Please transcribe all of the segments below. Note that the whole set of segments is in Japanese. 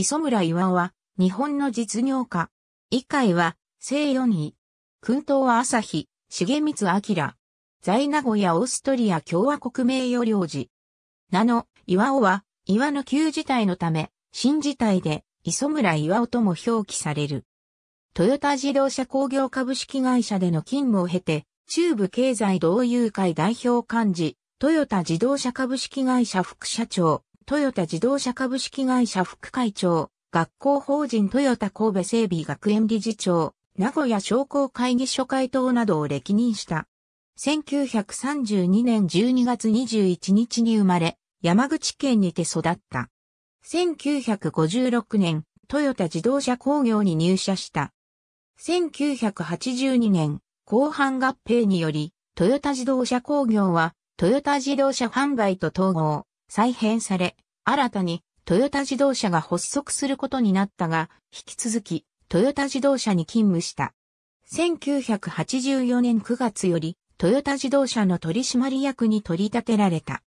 磯村岩は、日本の実業家。以海は、西4位。君東は朝日、重光明。在名古屋オーストリア共和国名誉領事。名の、岩尾は、岩の旧事態のため、新事態で、磯村岩尾とも表記される。トヨタ自動車工業株式会社での勤務を経て、中部経済同友会代表幹事、トヨタ自動車株式会社副社長、トヨタ自動車株式会社副会長、学校法人トヨタ神戸整備学園理事長、名古屋商工会議所会頭などを歴任した。1932年12月21日に生まれ、山口県にて育った。1956年、トヨタ自動車工業に入社した。1982年、後半合併により、トヨタ自動車工業は、トヨタ自動車販売と統合、再編され、新たにトヨタ自動車が発足することになったが、引き続きトヨタ自動車に勤務した。1984年9月よりトヨタ自動車の取締役に取り立てられた。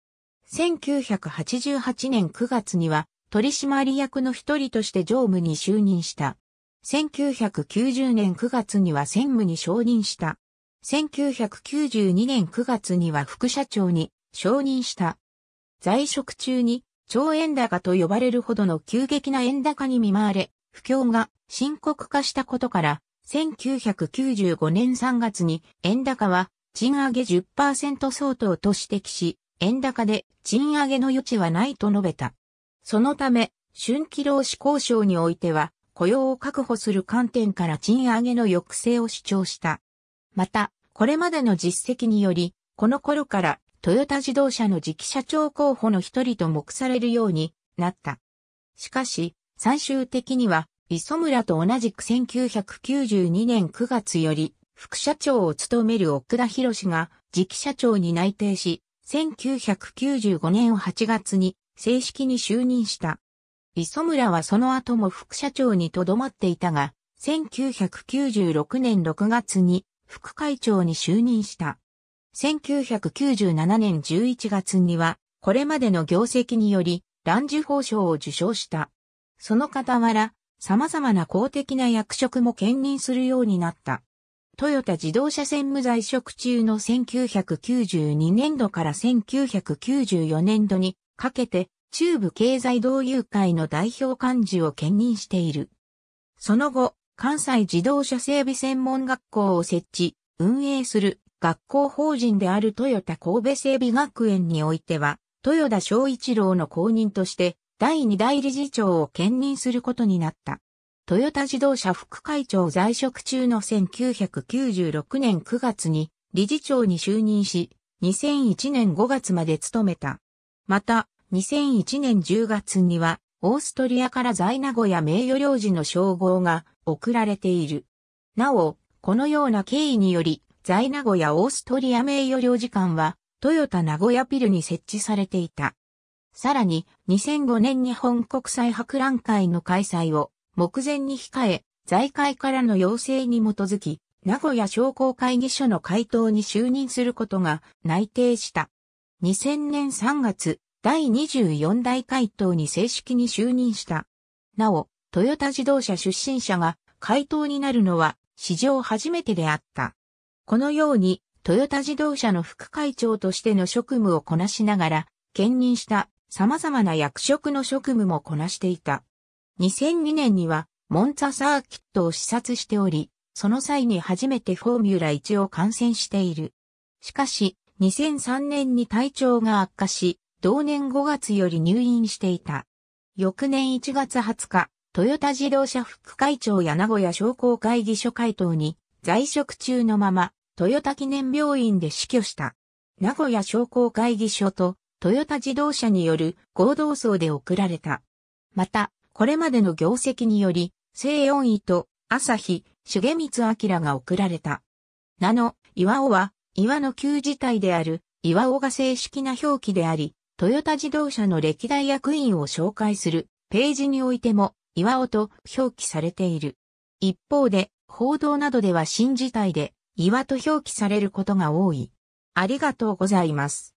1988年9月には取締役の一人として常務に就任した。1990年9月には専務に承認した。1992年9月には副社長に承認した。在職中に超円高と呼ばれるほどの急激な円高に見舞われ、不況が深刻化したことから、1995年3月に円高は賃上げ10%相当と指摘し、円高で賃上げの余地はないと述べた。そのため、春季労使交渉においては、雇用を確保する観点から賃上げの抑制を主張した。また、これまでの実績により、この頃からトヨタ自動車の次期社長候補の一人と目されるようになった。しかし、最終的には、磯村と同じく1992年9月より、副社長を務める奥田博士が次期社長に内定し、1995年8月に正式に就任した。磯村はその後も副社長に留まっていたが、1996年6月に副会長に就任した。1997年11月には、これまでの業績により、乱受法賞を受賞した。その傍ら、様々な公的な役職も兼任するようになった。トヨタ自動車専務在職中の1992年度から1994年度にかけて中部経済同友会の代表幹事を兼任している。その後、関西自動車整備専門学校を設置、運営する学校法人である豊田神戸整備学園においては、豊田昭一郎の後任として、第二代理事長を兼任することになった。トヨタ自動車副会長在職中の1996年9月に理事長に就任し、2001年5月まで務めた。また、2001年10月には、オーストリアから在名古屋名誉領事の称号が贈られている。なお、このような経緯により、在名古屋オーストリア名誉領事館は、トヨタ名古屋ピルに設置されていた。さらに、2005年日本国際博覧会の開催を目前に控え、財界からの要請に基づき、名古屋商工会議所の回答に就任することが内定した。2000年3月、第24代回答に正式に就任した。なお、トヨタ自動車出身者が回答になるのは史上初めてであった。このように、トヨタ自動車の副会長としての職務をこなしながら、兼任した様々な役職の職務もこなしていた。2002年には、モンツァサーキットを視察しており、その際に初めてフォーミュラ1を観戦している。しかし、2003年に体調が悪化し、同年5月より入院していた。翌年1月20日、トヨタ自動車副会長や名古屋商工会議所会頭に在職中のまま豊田記念病院で死去した。名古屋商工会議所とトヨタ自動車による合同葬で贈られた。また、これまでの業績により、西恩医と朝日、重光明が贈られた。名の岩尾は、岩の旧事態である岩尾が正式な表記であり、トヨタ自動車の歴代役員を紹介するページにおいても岩尾と表記されている。一方で、報道などでは新事態で岩と表記されることが多い。ありがとうございます。